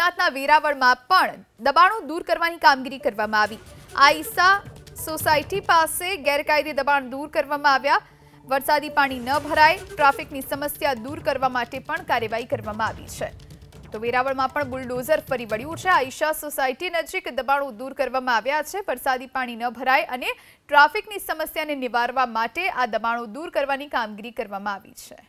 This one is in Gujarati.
તાના વેરાવળમાં પણ ડબાણો દૂર કરવાની કામગીરી કરવામાં આવી આઈશા સોસાયટી પાસે ગેરકાયદે ડબાણ દૂર કરવામાં આવ્યા વરસાદી પાણી ન ભરાય ટ્રાફિકની સમસ્યા દૂર કરવા માટે પણ કાર્યવાહી કરવામાં આવી છે તો વેરાવળમાં પણ બુલડોઝર ફરી વળ્યો છે આઈશા સોસાયટી નજીક ડબાણો દૂર કરવામાં આવ્યા છે વરસાદી પાણી ન ભરાય અને ટ્રાફિકની સમસ્યાને નિવારવા માટે આ ડબાણો દૂર કરવાની કામગીરી કરવામાં આવી છે